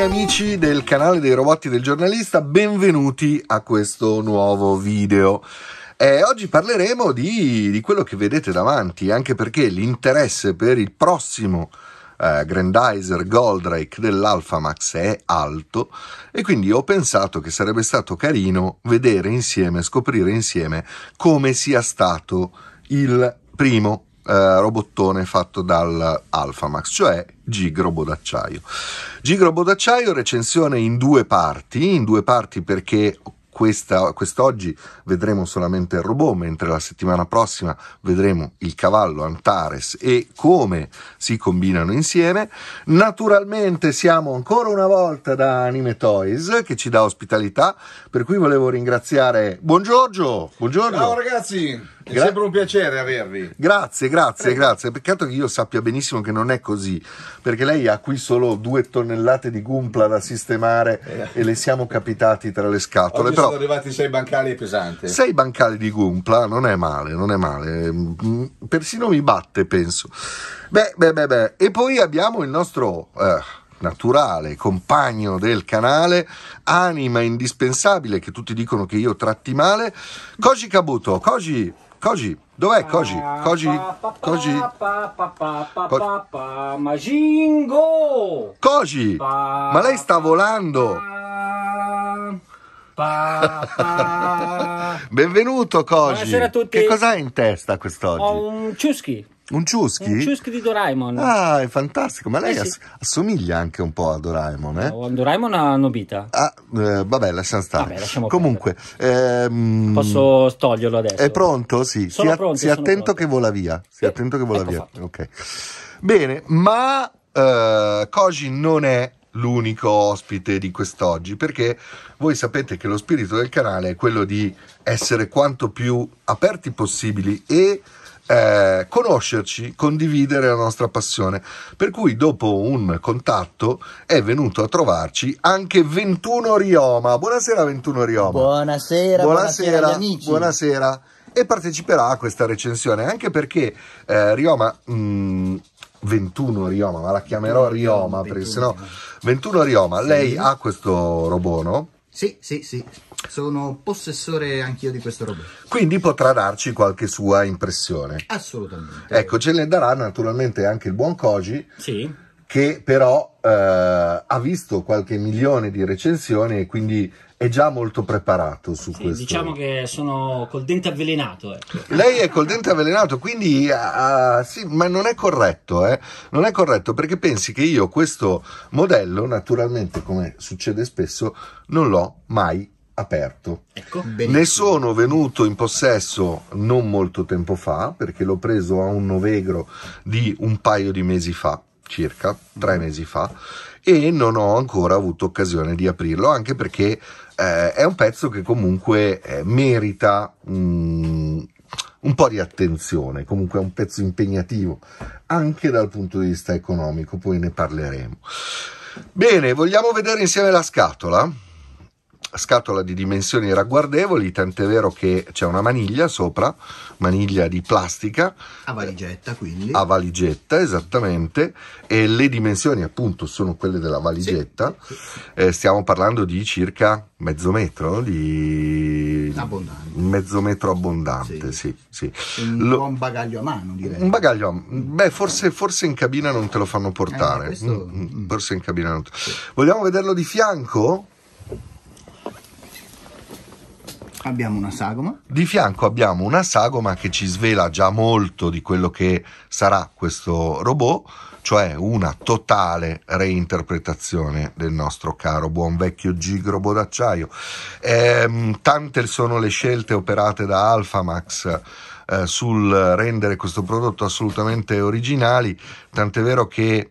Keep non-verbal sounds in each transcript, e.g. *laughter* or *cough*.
amici del canale dei robotti del giornalista, benvenuti a questo nuovo video. Eh, oggi parleremo di, di, quello che vedete davanti, anche perché l'interesse per il prossimo eh, Grandizer Goldrake dell'Alphamax è alto e quindi ho pensato che sarebbe stato carino vedere insieme, scoprire insieme come sia stato il primo eh, robottone fatto dall'Alfamax, cioè Gigrobo d'acciaio. Gigrobo d'acciaio recensione in due parti, in due parti perché questa, quest'oggi vedremo solamente il robot, mentre la settimana prossima vedremo il cavallo Antares e come si combinano insieme. Naturalmente siamo ancora una volta da Anime Toys che ci dà ospitalità, per cui volevo ringraziare Buongiorno. Buongiorno. Ciao ragazzi. È Gra- sempre un piacere avervi. Grazie, grazie, Prego. grazie. Peccato che io sappia benissimo che non è così, perché lei ha qui solo due tonnellate di gumpla da sistemare eh. e le siamo capitati tra le scatole. Però sono arrivati sei bancali pesanti. Sei bancali di Gumpla non è male, non è male. Mm, mm, persino mi batte, penso. Beh, beh, beh, beh. E poi abbiamo il nostro... Eh, naturale, compagno del canale, anima indispensabile che tutti dicono che io tratti male, Koji Kabuto, Koji, Koji, Dov'è Koji? Koji? Koji? Majingo! Koji! Ma lei sta volando! Pa, pa. *laughs* Benvenuto Koji. Buonasera a tutti. Che cosa hai in testa quest'oggi? Ho un ciuschi. Un ciuschi? Un ciuschi di Doraemon. Ah, è fantastico. Ma lei eh sì. assomiglia anche un po' a Doraemon, eh? No, a Doraemon a Nobita. Ah, eh, vabbè, lasciamo stare. Vabbè, lasciamo Comunque, ehm... posso toglierlo adesso? È pronto? Sì. Sono si, pronto, si attento pronto. che vola via. Si sì. attento che vola ecco via. Fatto. Ok. Bene, ma Uh, Koji non è l'unico ospite di quest'oggi, perché voi sapete che lo spirito del canale è quello di essere quanto più aperti possibili e eh, conoscerci, condividere la nostra passione. Per cui dopo un contatto è venuto a trovarci anche 21 Rioma. Buonasera 21 Rioma. Buonasera, buonasera, buonasera, buonasera. E parteciperà a questa recensione anche perché eh, Rioma mh, mm, 21 Rioma, ma la chiamerò Rioma, 21, perché sennò 21 Rioma, lei ha questo robot, no? Sì, sì, sì, sono possessore anch'io di questo robot. Quindi potrà darci qualche sua impressione. Assolutamente. Ecco, ce ne darà naturalmente anche il buon Koji. Sì. Che però eh, ha visto qualche milione di recensioni e quindi è già molto preparato su sì, questo. Diciamo che sono col dente avvelenato. Ecco. Lei è col dente avvelenato, quindi uh, sì, ma non è corretto, eh? non è corretto perché pensi che io questo modello, naturalmente come succede spesso, non l'ho mai aperto. Ecco. Ne sono venuto in possesso non molto tempo fa perché l'ho preso a un novegro di un paio di mesi fa circa tre mm. mesi fa e non ho ancora avuto occasione di aprirlo anche perché eh, è un pezzo che comunque eh, merita mh, un po' di attenzione, comunque è un pezzo impegnativo anche dal punto di vista economico, poi ne parleremo. Bene, vogliamo vedere insieme la scatola? scatola di dimensioni ragguardevoli, tant'è vero che c'è una maniglia sopra, maniglia di plastica. A valigetta quindi. A valigetta, esattamente, e le dimensioni appunto sono quelle della valigetta, sì, sì. Eh, stiamo parlando di circa mezzo metro, di... Abbondante. Mezzo metro abbondante, sì. sì, sì. Un lo... buon bagaglio a mano direi. Un bagaglio a mano, beh forse, forse, in cabina non te lo fanno eh, portare, eh, questo... Mm, mm, mm. forse in cabina non te... lo Vogliamo vederlo di fianco? Abbiamo una sagoma. Di fianco abbiamo una sagoma che ci svela già molto di quello che sarà questo robot, cioè una totale reinterpretazione del nostro caro buon vecchio Gig robot d'acciaio. Ehm, tante sono le scelte operate da Alphamax eh, sul rendere questo prodotto assolutamente originali, tant'è vero che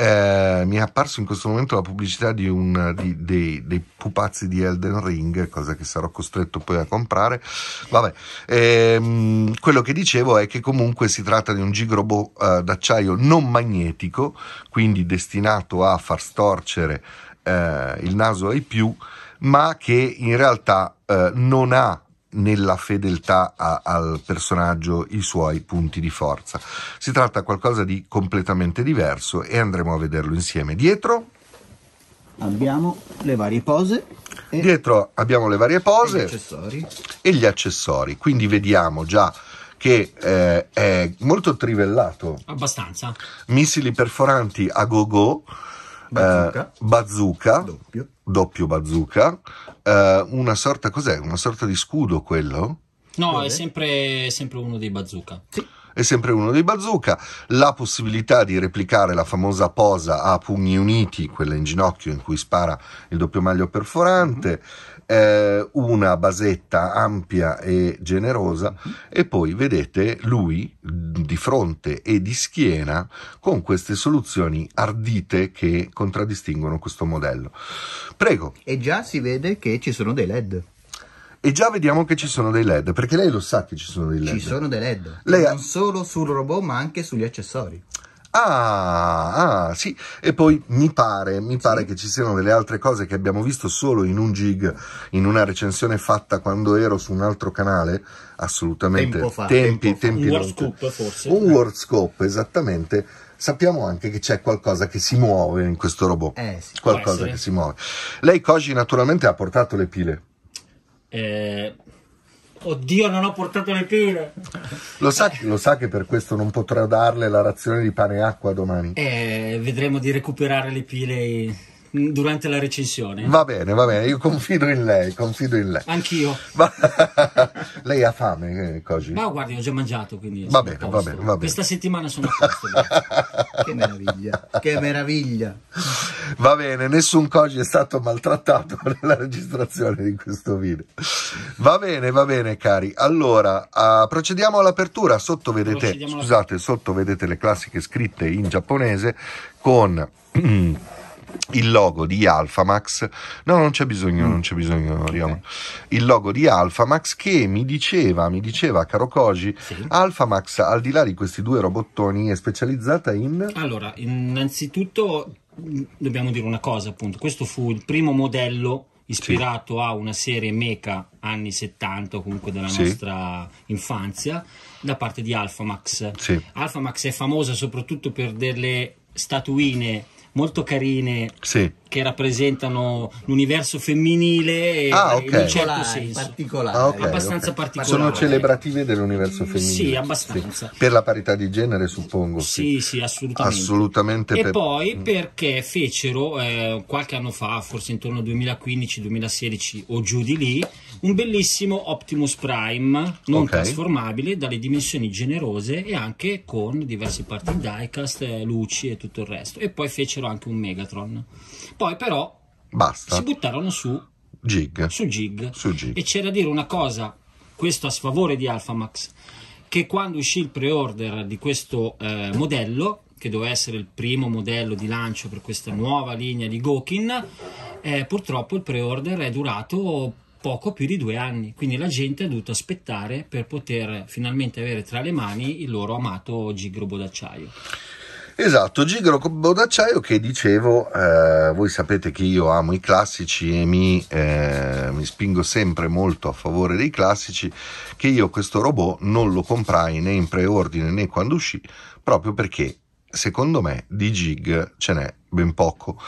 eh, mi è apparso in questo momento la pubblicità di un, di, dei, dei, pupazzi di Elden Ring, cosa che sarò costretto poi a comprare. Vabbè, ehm, quello che dicevo è che comunque si tratta di un gigrobo eh, d'acciaio non magnetico, quindi destinato a far storcere eh, il naso ai più, ma che in realtà eh, non ha nella fedeltà a, al personaggio i suoi punti di forza. Si tratta di qualcosa di completamente diverso e andremo a vederlo insieme. Dietro abbiamo le varie pose. Dietro abbiamo le varie pose e gli, e gli accessori. Quindi vediamo già che eh, è molto trivellato. Abbastanza. Missili perforanti a go go eh, bazooka, doppio. doppio bazooka, eh, una sorta, cos'è? Una sorta di scudo quello? No, Dove? è sempre, sempre uno dei bazooka. Sì è sempre uno dei bazooka, la possibilità di replicare la famosa posa a pugni uniti, quella in ginocchio in cui spara il doppio maglio perforante, eh, una basetta ampia e generosa e poi vedete lui di fronte e di schiena con queste soluzioni ardite che contraddistinguono questo modello. Prego. E già si vede che ci sono dei LED. E già vediamo che ci sono dei LED, perché lei lo sa che ci sono dei LED. Ci sono dei LED, lei non ha... solo sul robot ma anche sugli accessori. Ah, ah, sì, e poi mi pare, mi pare che ci siano delle altre cose che abbiamo visto solo in un gig, in una recensione fatta quando ero su un altro canale, assolutamente, tempo fa, tempi, tempo tempi, fa. tempi un World forse. Un World Scope, esattamente, sappiamo anche che c'è qualcosa che si muove in questo robot. Eh, sì. Qualcosa eh, che si muove. Lei, Koji, naturalmente ha portato le pile. Eh, Oddio, non ho portato le tele. Lo sa, lo sa, che per questo non potrò darle la razione di pane e acqua domani. Eh, vedremo di recuperare le pile Mm, durante la recensione. Va bene, va bene, io confido in lei, confido in lei. Anch'io. Ma... *laughs* lei ha fame, Così? Eh, Ma guardi, ho già mangiato, quindi... Va bene, va bene, va bene. Questa settimana sono a posto. *laughs* che meraviglia, che meraviglia. Va bene, nessun Koji è stato maltrattato *laughs* nella registrazione di questo video. Va bene, va bene, cari. Allora, uh, procediamo all'apertura. Sotto vedete, scusate, sotto vedete le classiche scritte in giapponese con... *clears throat* il logo di Alphamax no non c'è bisogno non c'è bisogno okay. il logo di Alphamax che mi diceva mi diceva caro Koji sì. Alphamax al di là di questi due robottoni è specializzata in allora innanzitutto dobbiamo dire una cosa appunto questo fu il primo modello ispirato sì. a una serie mecha anni 70 o comunque della sì. nostra infanzia da parte di Alphamax sì. Alphamax è famosa soprattutto per delle statuine molto carine sì. che rappresentano l'universo femminile ah, okay. in un certo senso. Particolare. Ah, okay, abbastanza okay. particolare. Sono celebrative dell'universo femminile. Sì, abbastanza. Sì. Per la parità di genere, suppongo. Sì, sì, sì assolutamente. assolutamente. E per... poi mm. perché fecero eh, qualche anno fa, forse intorno al 2015-2016 o giù di lì, un bellissimo Optimus Prime non trasformabile dalle dimensioni generose e anche con diversi parti diecast, eh, luci e tutto il resto. E poi fecero anche un Megatron. Poi però Basta. si buttarono su Gig. Su, Gig. su Gig. E c'era da dire una cosa, questo a sfavore di Alphamax, che quando uscì il pre-order di questo eh, modello, che doveva essere il primo modello di lancio per questa nuova linea di Gokin, eh, purtroppo il pre-order è durato poco più di due anni, quindi la gente ha dovuto aspettare per poter finalmente avere tra le mani il loro amato Gigrobo d'acciaio. Esatto, Gigolo d'acciaio che dicevo, eh, voi sapete che io amo i classici e mi, eh, mi, spingo sempre molto a favore dei classici, che io questo robot non lo comprai né in preordine né quando uscì, proprio perché secondo me di Gig ce n'è ben poco.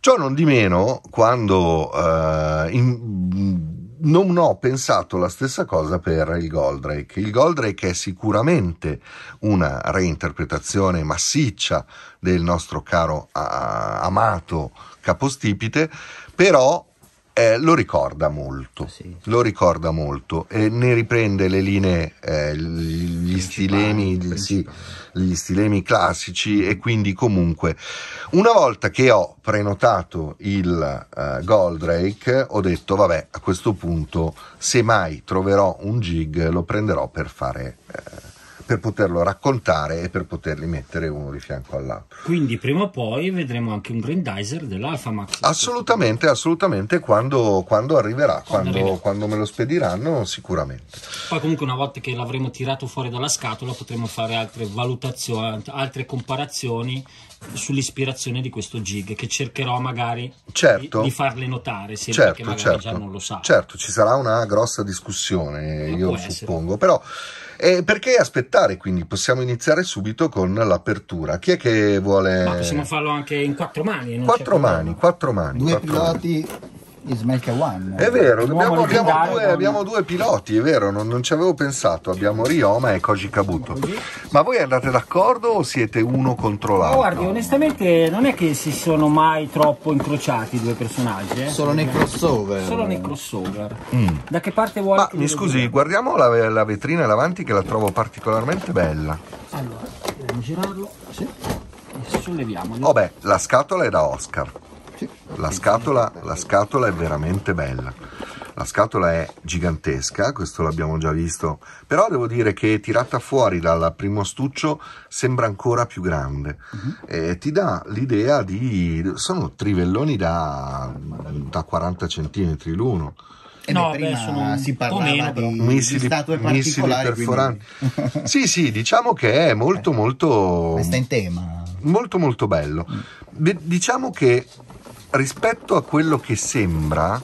Ciò non di meno, quando eh, in, non ho pensato la stessa cosa per il Goldrake. Il Goldrake è sicuramente una reinterpretazione massiccia del nostro caro a, amato capostipite, però eh, lo ricorda molto, sì. lo ricorda molto e ne riprende le linee, eh, gli, stilemi, Sì, gli stilemi classici e quindi comunque una volta che ho prenotato il eh, Goldrake ho detto vabbè a questo punto se mai troverò un jig lo prenderò per fare... Eh, per poterlo raccontare e per poterli mettere uno di fianco all'altro. Quindi prima o poi vedremo anche un grandizer dell'Alfamax. Assolutamente, assolutamente, quando, quando arriverà, quando, quando, quando, me lo spediranno sicuramente. Poi comunque una volta che l'avremo tirato fuori dalla scatola potremo fare altre valutazioni, altre comparazioni sull'ispirazione di questo gig che cercherò magari certo. di, di, farle notare, se certo, magari certo. già non lo sa. Certo, ci sarà una grossa discussione, Ma io suppongo, essere. però e perché aspettare? Quindi possiamo iniziare subito con l'apertura. Chi è che vuole. Ma possiamo farlo anche in quattro mani. quattro mani, problema. quattro mani. Due quattro piloti. Ismail one. È vero, abbiamo, abbiamo, due, abbiamo, due, piloti, è vero, non, non, ci avevo pensato. Abbiamo Rioma e Koji Kabuto. Ma voi andate d'accordo o siete uno contro oh, l'altro? guardi, onestamente non è che si sono mai troppo incrociati i due personaggi. Eh? Solo nei crossover. Solo nei crossover. Mm. Da che parte vuoi? Ma mi scusi, vedere? guardiamo la, la vetrina davanti che la trovo particolarmente bella. Allora, dobbiamo eh, girarlo. Sì. E solleviamo. Vabbè, la scatola è da Oscar. La scatola, la scatola è veramente bella. La scatola è gigantesca, questo l'abbiamo già visto, però devo dire che tirata fuori dal primo astuccio sembra ancora più grande mhm. e eh, ti dà l'idea di... sono trivelloni da, da 40 cm l'uno. E no, beh, prima sono si parlava meno, di, missili, di statue particolari perforanti. Quindi... *laughs* sì, sì, diciamo che è molto molto Questo è in tema. Molto molto bello. Mm. Diciamo che rispetto a quello che sembra,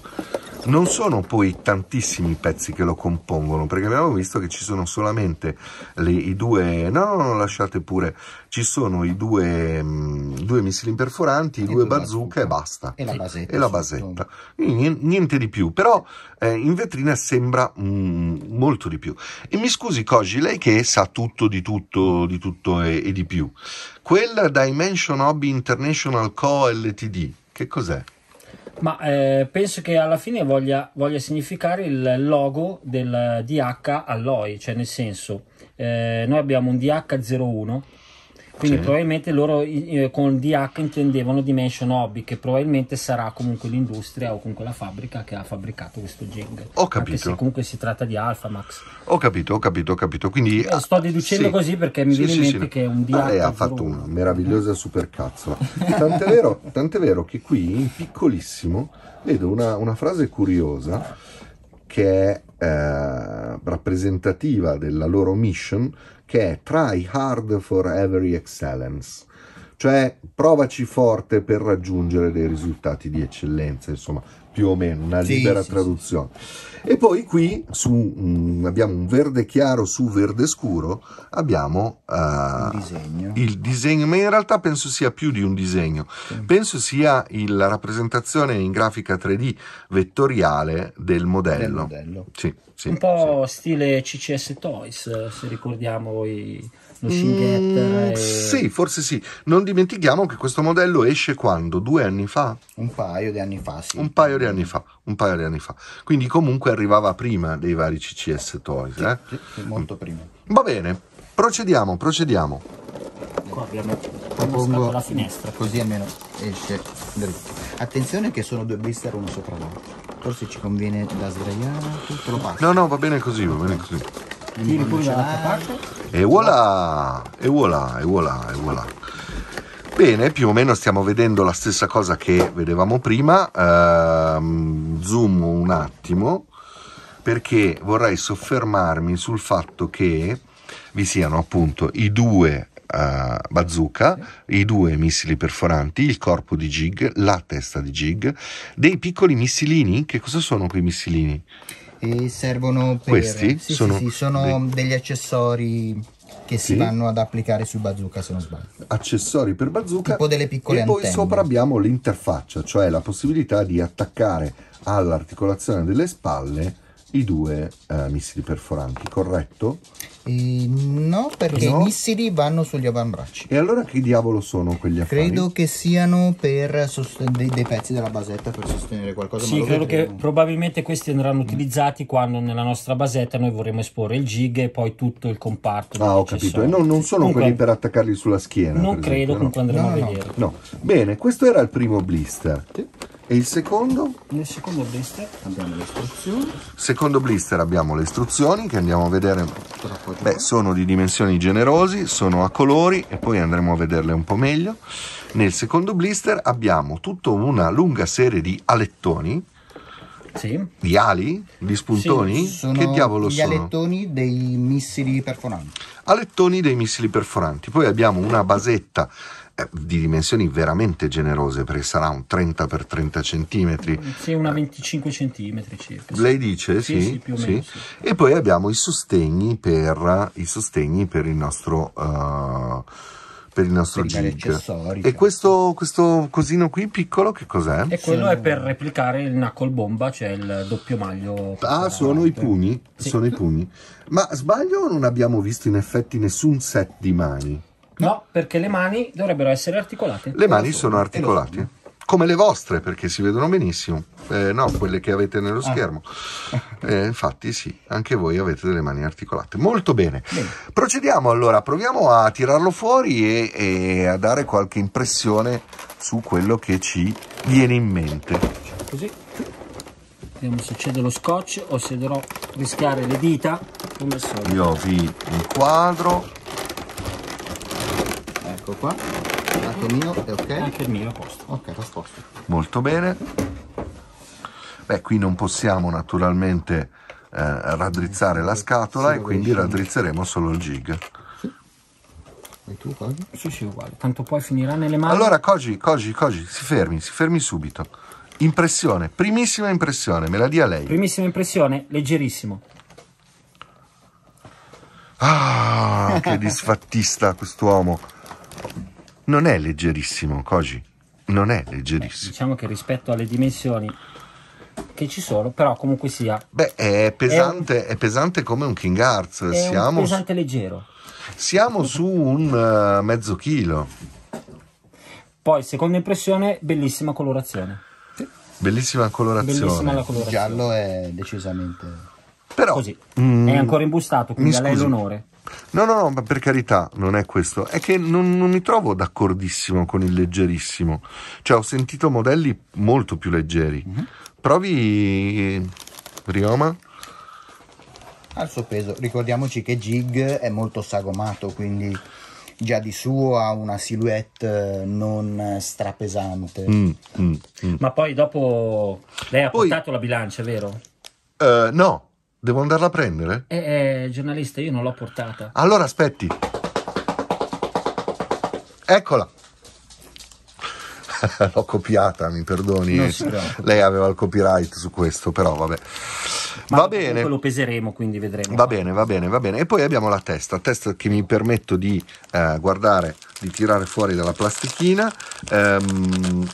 non sono poi tantissimi i pezzi che lo compongono, perché abbiamo visto che ci sono solamente le, i due... No, no, no, lasciate pure. Ci sono i due, mh, mm, due missili perforanti, i due, bazooka, e basta. E la basetta. E la basetta. Niente, niente di più, però eh, in vetrina sembra mh, mm, molto di più. E mi scusi Koji, lei che sa tutto di tutto, di tutto e, e di più. Quella Dimension Hobby International Co. Ltd che cos'è? Ma eh, penso che alla fine voglia, voglia significare il logo del DH Alloy, cioè nel senso, eh, noi abbiamo un DH01 quindi sì. probabilmente loro eh, con DH intendevano Dimension Hobby, che probabilmente sarà comunque l'industria o comunque la fabbrica che ha fabbricato questo jig. Ho capito. Anche se comunque si tratta di Max Ho capito, ho capito, ho capito. Quindi, eh, sto deducendo sì. così perché mi sì, viene in mente che un DH... Ah, Lei eh, ha fatto una meravigliosa supercazzola. tant'è, vero, tant'è vero che qui in piccolissimo vedo una, una frase curiosa che è eh, rappresentativa della loro mission, che è Try hard for every excellence, cioè provaci forte per raggiungere dei risultati di eccellenza, insomma, più o meno, una sì, libera sì, traduzione. E poi qui su, mh, mm, abbiamo un verde chiaro su verde scuro, abbiamo uh, eh, il, disegno. il, disegno. ma in realtà penso sia più di un disegno, sì. penso sia il, la rappresentazione in grafica 3D vettoriale del modello. Del modello. Sì, un po' stile CCS Toys, eh, se ricordiamo i Mm, e... Eh. Sì, forse sì. Non dimentichiamo che questo modello esce quando? Due anni fa? Un paio di anni fa, sì. Un paio di anni fa, un paio di anni fa. Quindi comunque arrivava prima dei vari CCS Toys. Sì, eh? sì, molto mm. prima. Va bene, procediamo, procediamo. Qua abbiamo propongo la finestra. Così almeno esce dritto. Attenzione che sono due blister uno sopra l'altro. Forse ci conviene da sdraiare. Te lo passo. No, no, va bene così, va bene così tiri pure dall'altra ah. parte e voilà e voilà e voilà e voilà Bene, più o meno stiamo vedendo la stessa cosa che vedevamo prima, ehm, zoom un attimo, perché vorrei soffermarmi sul fatto che vi siano appunto i due eh, bazooka, i due missili perforanti, il corpo di Jig, la testa di Jig, dei piccoli missilini, che cosa sono quei missilini? E servono per... Questi sì, sono, sì, sì, sono dei... degli accessori che si vanno ad applicare su bazooka se non sbaglio. Accessori per bazooka. Tipo delle piccole e antenne. poi sopra abbiamo l'interfaccia, cioè la possibilità di attaccare all'articolazione delle spalle i due eh, missili perforanti, corretto? Eh, no, perché no. i missili vanno sugli avambracci. E allora che diavolo sono quegli affari? Credo che siano per sosten- dei, dei, pezzi della basetta per sostenere qualcosa. Sì, credo che probabilmente questi andranno utilizzati quando nella nostra basetta noi vorremmo esporre il jig e poi tutto il comparto. Ah, ho capito. E non, non sono comunque, quelli per attaccarli sulla schiena. Non credo, esempio, comunque no. andremo no, a vedere. No. Bene, questo era il primo blister. Sì. E il secondo? Nel secondo blister abbiamo le istruzioni. Secondo blister abbiamo le istruzioni che andiamo a vedere. Beh, sono di dimensioni generosi, sono a colori e poi andremo a vederle un po' meglio. Nel secondo blister abbiamo tutta una lunga serie di alettoni. Sì. Di ali? Di spuntoni? Sì, che diavolo gli sono? Gli alettoni dei missili perforanti. Alettoni dei missili perforanti. Poi abbiamo una basetta eh, di dimensioni veramente generose perché sarà un 30 x 30 cm. Sì, una 25 cm circa. Lei dice? Sì, sì, sì, meno, sì, E poi abbiamo i sostegni per, i sostegni per il nostro... Uh, per il nostro per gig. E ecco. questo, questo, cosino qui piccolo che cos'è? E quello sono... è per replicare il knuckle bomba, cioè il doppio maglio. Ah, sono i pugni, sì. sono i pugni. Ma sbaglio non abbiamo visto in effetti nessun set di mani? No, perché le mani dovrebbero essere articolate. Le mani sono articolate, come le vostre, perché si vedono benissimo. Eh, no, quelle che avete nello ah. schermo. *laughs* Eh, infatti, sì, anche voi avete delle mani articolate. Molto bene. bene. Procediamo allora, proviamo a tirarlo fuori e, e, a dare qualche impressione su quello che ci viene in mente. Così. Vediamo se c'è lo scotch o se dovrò rischiare le dita come al solito. Io vi inquadro Ecco qua. Anche mio è ok? Anche il mio a posto. Ok, a posto. Molto bene. Beh, qui non possiamo naturalmente eh, raddrizzare la scatola sì, e quindi raddrizzeremo solo il jig. tu Koji? Sì, sì, uguale. Tanto poi finirà nelle mani. Allora, Koji, Koji, Koji, si fermi, si fermi subito. Impressione, primissima impressione, me la dia lei. Primissima impressione, leggerissimo. Ah, che disfattista quest'uomo. Non è leggerissimo, Koji. Non è leggerissimo. Beh, diciamo che rispetto alle dimensioni che ci sono, però comunque sia. Beh, è pesante, è, un, è pesante come un King Arts. È siamo pesante su, leggero. Siamo su un uh, mezzo chilo. Poi, seconda impressione, bellissima colorazione. Bellissima colorazione. Bellissima la colorazione. Il giallo è decisamente. Però. Così. Mm, è ancora imbustato, quindi a lei l'onore. No, no, no, ma per carità, non è questo. È che non, non, mi trovo d'accordissimo con il leggerissimo. Cioè, ho sentito modelli molto più leggeri. Mm-hmm. Provi Rioma? Al suo peso, ricordiamoci che Jig è molto sagomato, quindi già di suo ha una silhouette eh, non strapesante. Mm, mm, mm. Ma poi dopo lei ha poi... portato la bilancia, vero? Uh, no, Devo andarla a prendere? Eh, eh, giornalista, io non l'ho portata. Allora aspetti. Eccola. *laughs* l'ho copiata, mi perdoni. Lei aveva il copyright su questo, però vabbè. Ma va bene. lo peseremo, quindi vedremo. Va bene, va bene, va bene. E poi abbiamo la testa, testa che mi permetto di eh, guardare, di tirare fuori dalla plastichina. Ehm,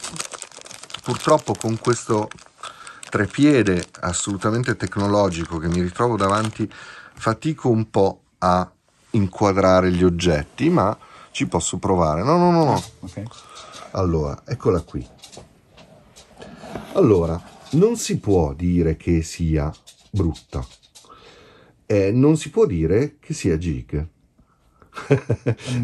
purtroppo con questo trepiede assolutamente tecnologico che mi ritrovo davanti, fatico un po' a inquadrare gli oggetti, ma ci posso provare. No, no, no, no. Okay. Allora, eccola qui. Allora, non si può dire che sia brutta. Eh, non si può dire che sia jig.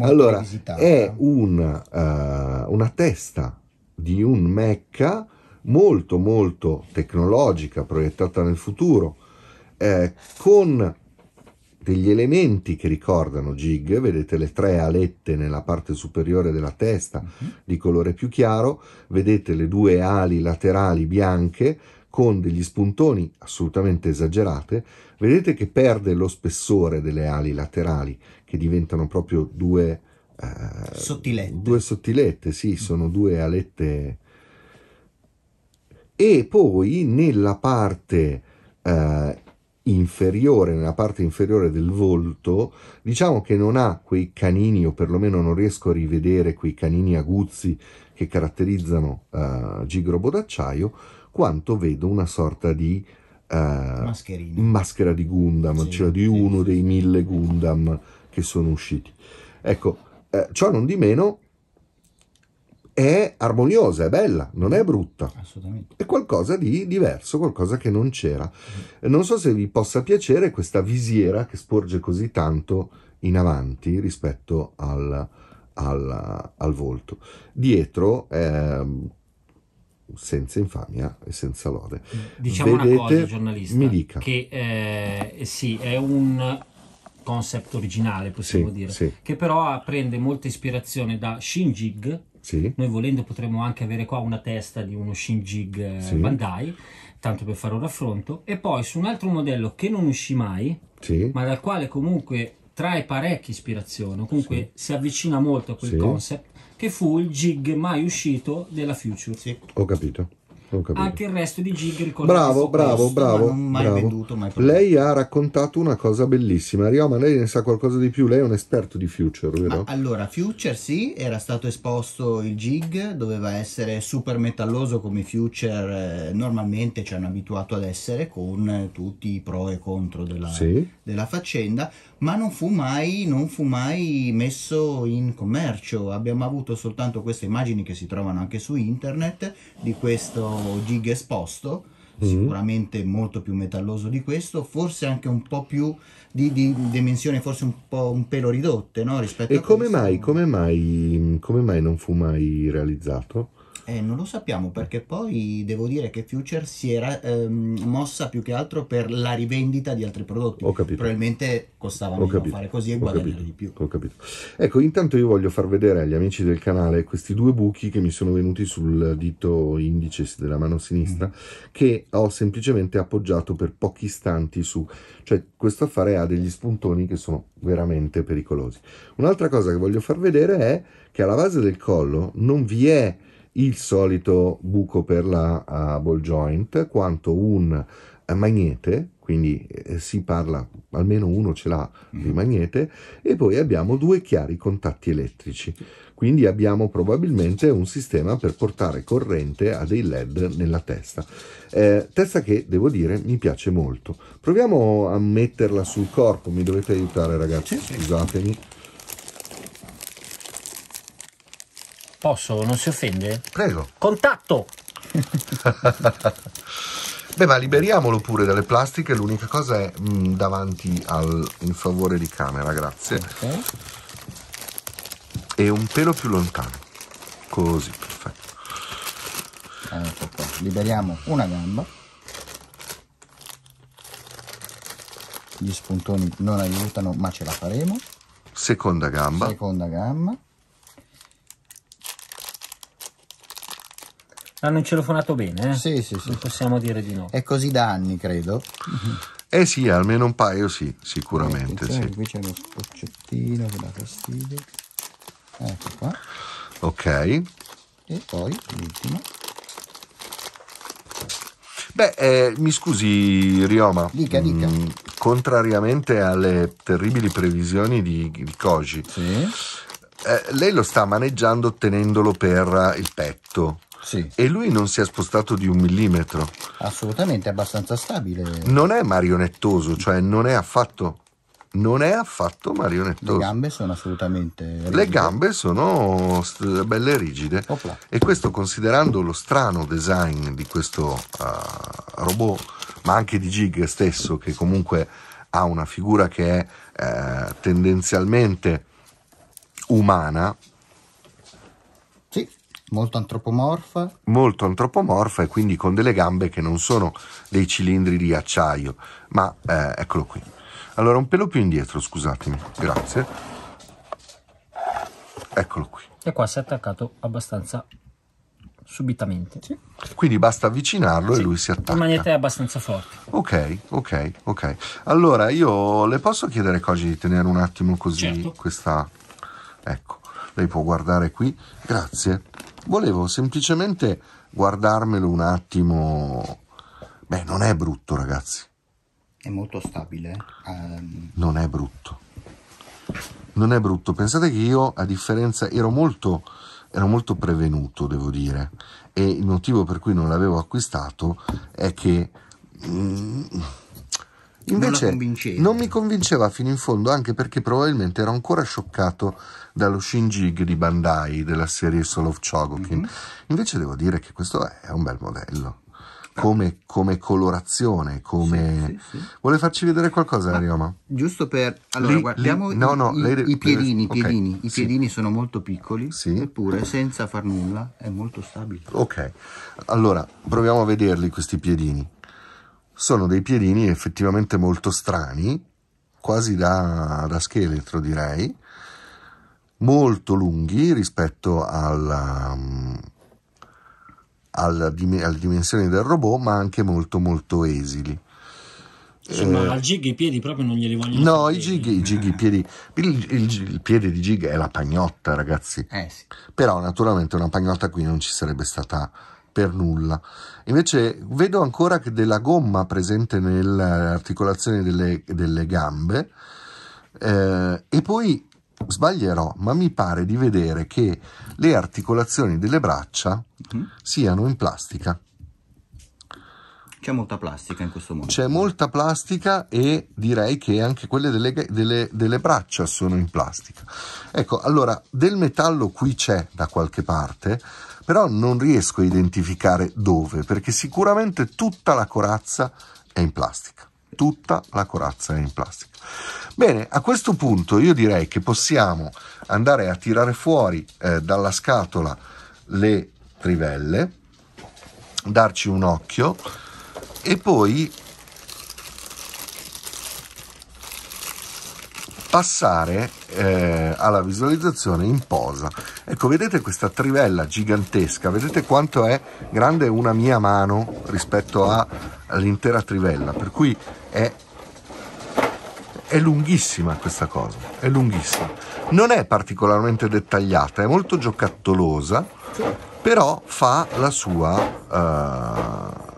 allora, visitata. è una, uh, eh, una testa di un mecca molto molto tecnologica proiettata nel futuro eh, con degli elementi che ricordano Jig, vedete le tre alette nella parte superiore della testa mm-hmm. di colore più chiaro, vedete le due ali laterali bianche con degli spuntoni assolutamente esagerate, vedete che perde lo spessore delle ali laterali che diventano proprio due eh, sottilette. Due sottilette, sì, mm-hmm. sono due alette e poi nella parte eh, inferiore, nella parte inferiore del volto, diciamo che non ha quei canini, o perlomeno non riesco a rivedere quei canini aguzzi che caratterizzano eh, Gigrobo d'acciaio, quanto vedo una sorta di eh, maschera di Gundam, sì, cioè di sì, uno sì, dei mille Gundam che sono usciti. Ecco, eh, ciò non di meno, è armoniosa, è bella, non è brutta. Assolutamente. È qualcosa di diverso, qualcosa che non c'era. Non so se vi possa piacere questa visiera che sporge così tanto in avanti rispetto al, al, al volto. Dietro, eh, senza infamia e senza lode. Diciamo Vedete, una cosa, giornalista, mi dica. che eh, eh, sì, è un concept originale, possiamo sì, dire, sì. che però prende molta ispirazione da Shinjig, sì. Noi volendo potremmo anche avere qua una testa di uno Shinjig eh, sì. Bandai, tanto per fare un raffronto. E poi su un altro modello che non uscì mai, sì. ma dal quale comunque trae parecchia ispirazione, comunque sì. si avvicina molto a quel concept, che fu il jig mai uscito della Future. Ho capito anche il resto di Gig bravo bravo costo, bravo, ma mai bravo. Venduto, mai lei ha raccontato una cosa bellissima Rioma lei ne sa qualcosa di più lei è un esperto di Future vero? Ma, allora Future sì era stato esposto il Gig doveva essere super metalloso come Future eh, normalmente ci hanno abituato ad essere con tutti i pro e contro della, sì. della faccenda ma non fu, mai, non fu mai messo in commercio. Abbiamo avuto soltanto queste immagini che si trovano anche su internet di questo gig esposto mm-hmm. sicuramente molto più metalloso di questo, forse anche un po' più di, di dimensioni, forse un po' un pelo ridotte no? rispetto e a come come come mai non fu mai realizzato? Eh, non lo sappiamo perché poi devo dire che Future si era ehm, mossa più che altro per la rivendita di altri prodotti. Ho capito. Probabilmente costava meno fare così e guadagnare di più. Ho capito. Ecco, intanto io voglio far vedere agli amici del canale questi due buchi che mi sono venuti sul dito indice della mano sinistra mm. che ho semplicemente appoggiato per pochi istanti su. Cioè, questo affare ha degli spuntoni che sono veramente pericolosi. Un'altra cosa che voglio far vedere è che alla base del collo non vi è il solito buco per la uh, ball joint quanto un eh, magnete, quindi eh, si parla, almeno uno ce l'ha di mm. magnete, e poi abbiamo due chiari contatti elettrici. Quindi abbiamo probabilmente un sistema per portare corrente a dei LED nella testa. Eh, testa che, devo dire, mi piace molto. Proviamo a metterla sul corpo, mi dovete aiutare ragazzi, scusatemi. Posso? Non si offende? Prego. Contatto! *laughs* Beh, ma liberiamolo pure dalle plastiche, l'unica cosa è mh, mm, davanti al in favore di camera, grazie. Okay. E un pelo più lontano. Così, perfetto. Ecco qua. Liberiamo una gamba. Gli spuntoni non aiutano, ma ce la faremo. Seconda gamba. Seconda gamba. L'hanno incelofonato bene, eh? Sì, sì, sì. Non possiamo dire di no. È così da anni, credo. Eh sì, almeno un paio sì, sicuramente. Eh, cioè, sì. Qui c'è uno spoccettino che dà fastidio. Ecco qua. Ok. E poi l'ultimo. Beh, eh, mi scusi Rioma. Dica, mm, dica. Mh, contrariamente alle terribili previsioni di, di Koji, sì. eh, lei lo sta maneggiando tenendolo per il petto. Sì. E lui non si è spostato di un millimetro. Assolutamente, è abbastanza stabile. Non è marionettoso, cioè non è affatto non è affatto marionettoso. Le gambe sono assolutamente. Rigide. Le gambe sono belle rigide. Opla. E questo considerando lo strano design di questo uh, robot, ma anche di Jig stesso, che comunque ha una figura che è eh, tendenzialmente umana, Molto antropomorfa. Molto antropomorfa e quindi con delle gambe che non sono dei cilindri di acciaio, ma eh, eccolo qui. Allora un pelo più indietro, scusatemi, grazie. Eccolo qui. E qua si è attaccato abbastanza subitamente. Sì. Quindi basta avvicinarlo sì. e lui si attacca. Il magnete è abbastanza forte. Ok, ok, ok. Allora io le posso chiedere Cogi di tenere un attimo così certo. questa... Ecco, lei può guardare qui. Grazie. Volevo semplicemente guardarmelo un attimo. Beh, non è brutto, ragazzi. È molto stabile. Um... Non è brutto. Non è brutto. Pensate che io, a differenza, ero molto, ero molto prevenuto, devo dire. E il motivo per cui non l'avevo acquistato è che. Mm, invece non, non mi convinceva fino in fondo, anche perché probabilmente ero ancora scioccato dallo Shinjig di Bandai della serie Soul of Chogokin. Mm-hmm. Invece devo dire che questo è un bel modello. Come, come, colorazione, come... Sì, sì, sì. Vuole farci vedere qualcosa, ah, Giusto per... Allora, guardiamo lì, no, i, no, i, lei, i, piedini, okay, i piedini sono molto piccoli, eppure senza far nulla è molto stabile. Ok, allora proviamo a vederli questi piedini. Sono dei piedini effettivamente molto strani, quasi da, da scheletro direi, molto lunghi rispetto alla, mm, alla, alle dimensioni del robot, ma anche molto molto esili. Insomma, eh, al gig i piedi proprio non glieli vogliono. No, i gig, i gig, i eh. piedi. Il, il, il, piede di gig è la pagnotta, ragazzi. Eh sì. Però, naturalmente, una pagnotta qui non ci sarebbe stata per nulla. Invece, vedo ancora che della gomma presente nell'articolazione delle, delle gambe. Eh, e poi Sbaglierò, ma mi pare di vedere che le articolazioni delle braccia mm. siano in plastica. C'è molta plastica in questo mondo. C'è molta plastica e direi che anche quelle delle, delle, delle, braccia sono in plastica. Ecco, allora del metallo qui c'è da qualche parte, però non riesco a identificare dove, perché sicuramente tutta la corazza è in plastica. Tutta la corazza è in plastica. Bene, a questo punto io direi che possiamo andare a tirare fuori eh, dalla scatola le trivelle, darci un occhio e poi passare eh, alla visualizzazione in posa. Ecco, vedete questa trivella gigantesca, vedete quanto è grande una mia mano rispetto all'intera trivella, per cui è è lunghissima questa cosa, è lunghissima. Non è particolarmente dettagliata, è molto giocattolosa, però fa la sua... Uh,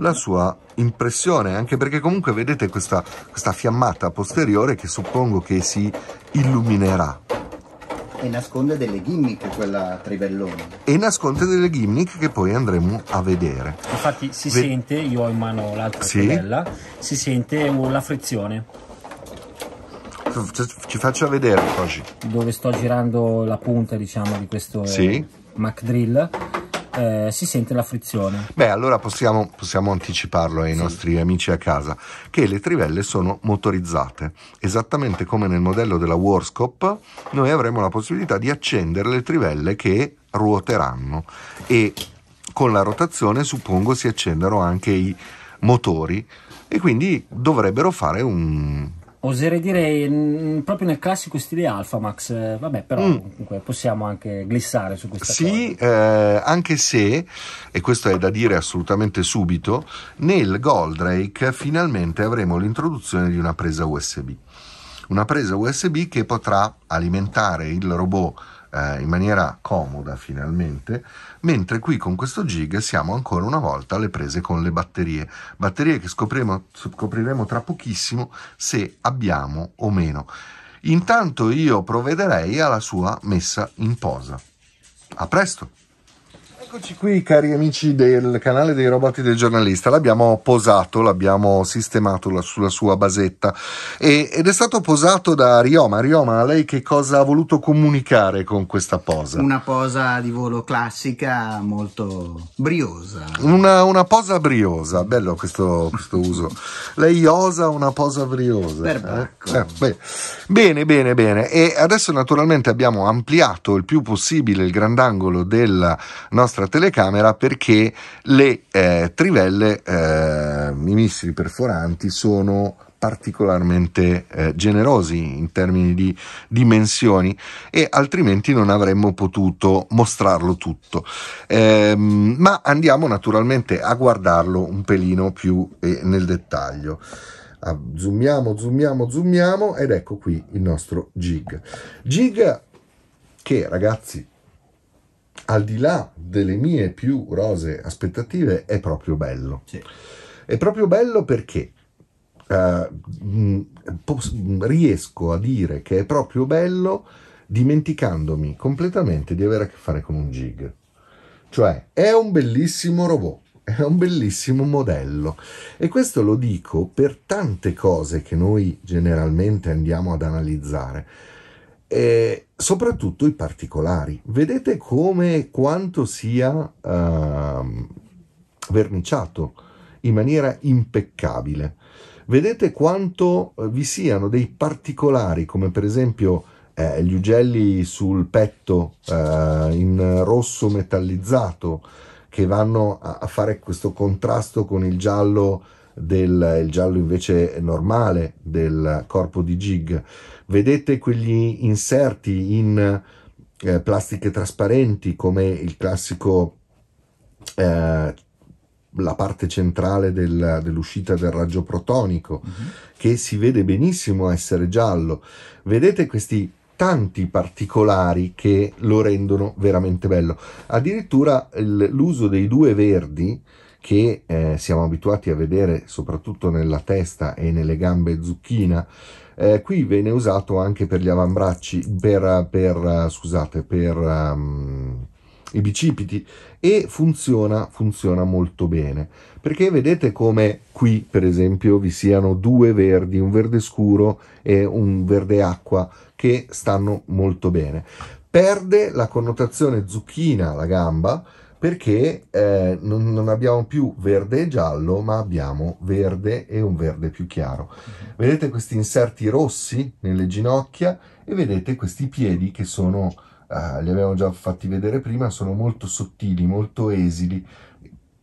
la sua impressione, anche perché comunque vedete questa, questa fiammata posteriore che suppongo che si illuminerà e nasconde delle gimmick quella trivellone. E nasconde delle gimmick che poi andremo a vedere. Infatti si Ve sente, io ho in mano l'altra sì. trivella, si sente la frizione. Ci faccio vedere Koji. Dove sto girando la punta diciamo di questo sì. Mac Drill eh, si sente la frizione. Beh, allora possiamo, possiamo anticiparlo ai sì. nostri amici a casa che le trivelle sono motorizzate. Esattamente come nel modello della Warscop, noi avremo la possibilità di accendere le trivelle che ruoteranno e con la rotazione suppongo si accendono anche i motori e quindi dovrebbero fare un Oserei dire mh, proprio nel classico stile Alphamax, Max. Eh, vabbè, però mm. comunque possiamo anche glissare su questa sì, cosa. Eh, anche se, e questo è da dire assolutamente subito, nel Goldrake finalmente avremo l'introduzione di una presa USB. Una presa USB che potrà alimentare il robot eh, in maniera comoda finalmente mentre qui con questo jig siamo ancora una volta alle prese con le batterie, batterie che scopriremo, scopriremo tra pochissimo se abbiamo o meno. Intanto io provvederei alla sua messa in posa. A presto! Eccoci qui cari amici del canale dei Roboti del Giornalista, l'abbiamo posato, l'abbiamo sistemato sulla sua basetta e, ed è stato posato da Rioma. Rioma, lei che cosa ha voluto comunicare con questa posa? Una posa di volo classica molto briosa. Una, una posa briosa, bello questo, questo uso. lei osa una posa briosa. Eh? Eh, beh. Bene, bene, bene. E adesso naturalmente abbiamo ampliato il più possibile il grandangolo della nostra nostra telecamera perché le eh, trivelle, eh, i missili perforanti, sono particolarmente eh, generosi in termini di dimensioni e altrimenti non avremmo potuto mostrarlo tutto ehm, ma andiamo naturalmente a guardarlo un pelino più eh, nel dettaglio ah, zoomiamo zoomiamo zoomiamo ed ecco qui il nostro jig jig che ragazzi al di là delle mie più rose aspettative, è proprio bello. Sì. È proprio bello perché uh, riesco a dire che è proprio bello dimenticandomi completamente di avere a che fare con un jig. Cioè, è un bellissimo robot, è un bellissimo modello. E questo lo dico per tante cose che noi generalmente andiamo ad analizzare e soprattutto i particolari. Vedete come quanto sia uh, verniciato in maniera impeccabile. Vedete quanto eh, vi siano dei particolari, come per esempio eh, gli ugelli sul petto eh, in rosso metallizzato, che vanno a, a, fare questo contrasto con il giallo, del, il giallo invece normale del corpo di Jig Vedete quegli inserti in eh, plastiche trasparenti come il classico eh, la parte centrale del, dell'uscita del raggio protonico, mm-hmm. che si vede benissimo essere giallo. Vedete questi tanti particolari che lo rendono veramente bello. Addirittura il, l'uso dei due verdi, che eh, siamo abituati a vedere soprattutto nella testa e nelle gambe zucchina, eh, qui viene usato anche per gli avambracci, per, per scusate, per um, i bicipiti e funziona, funziona molto bene perché vedete come qui per esempio vi siano due verdi, un verde scuro e un verde acqua che stanno molto bene. Perde la connotazione zucchina la gamba perché eh, non, non, abbiamo più verde e giallo, ma abbiamo verde e un verde più chiaro. Mm-hmm. Vedete questi inserti rossi nelle ginocchia e vedete questi piedi che sono, eh, li abbiamo già fatti vedere prima, sono molto sottili, molto esili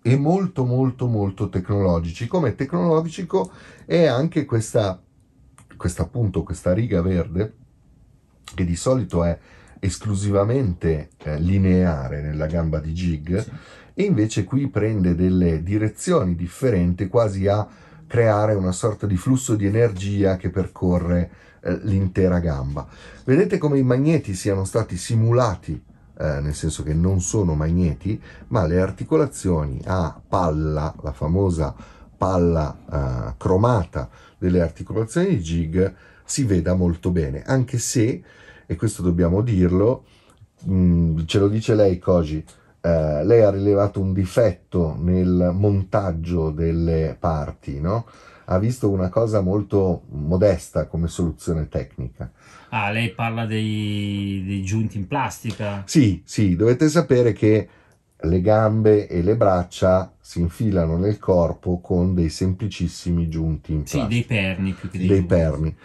e molto molto molto tecnologici. Come tecnologico è anche questa, questa appunto, questa riga verde che di solito è esclusivamente eh, lineare nella gamba di jig sì. e invece qui prende delle direzioni differenti quasi a creare una sorta di flusso di energia che percorre eh, l'intera gamba. Vedete come i magneti siano stati simulati, eh, nel senso che non sono magneti, ma le articolazioni a palla, la famosa palla eh, cromata delle articolazioni di jig, si veda molto bene, anche se e questo dobbiamo dirlo, mm, ce lo dice lei Koji, eh, lei ha rilevato un difetto nel montaggio delle parti, no? ha visto una cosa molto modesta come soluzione tecnica. Ah, lei parla dei, dei giunti in plastica? Sì, sì, dovete sapere che le gambe e le braccia si infilano nel corpo con dei semplicissimi giunti in plastica. Sì, dei perni più che dei, dei perni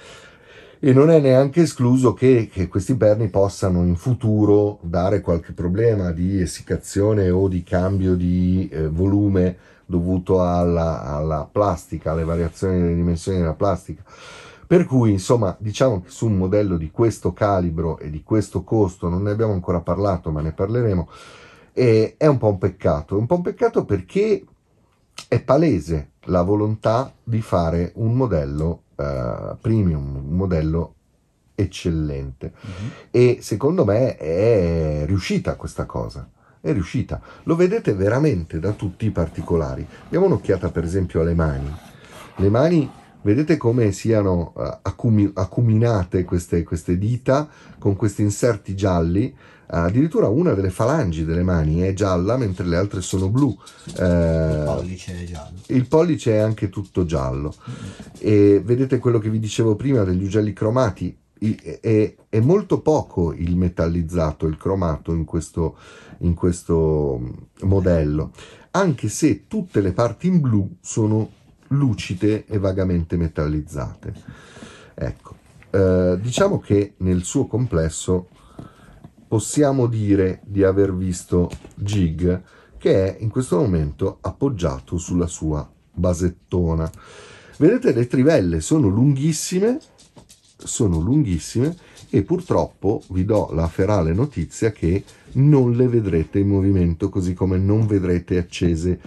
e non è neanche escluso che, che, questi perni possano in futuro dare qualche problema di essiccazione o di cambio di eh, volume dovuto alla, alla, plastica, alle variazioni delle dimensioni della plastica. Per cui, insomma, diciamo che su un modello di questo calibro e di questo costo, non ne abbiamo ancora parlato, ma ne parleremo, eh, è un po' un peccato. È un po' un peccato perché è palese la volontà di fare un modello eh, premium, un modello eccellente. Uh-huh. E secondo me è riuscita questa cosa. È riuscita. Lo vedete veramente da tutti i particolari. Diamo un'occhiata, per esempio, alle mani. Le mani. Vedete come siano uh, eh, accumi- acuminate queste, queste dita con questi inserti gialli addirittura una delle falangi delle mani è gialla mentre le altre sono blu. Eh, il pollice è giallo. Il pollice è anche tutto giallo. E vedete quello che vi dicevo prima degli ugelli cromati? È, è molto poco il metallizzato, il cromato in questo, in questo modello, anche se tutte le parti in blu sono lucide e vagamente metallizzate. Ecco, eh, diciamo che nel suo complesso possiamo dire di aver visto Jig che è in questo momento appoggiato sulla sua basettona. Vedete le trivelle sono lunghissime, sono lunghissime e purtroppo vi do la ferale notizia che non le vedrete in movimento così come non vedrete accese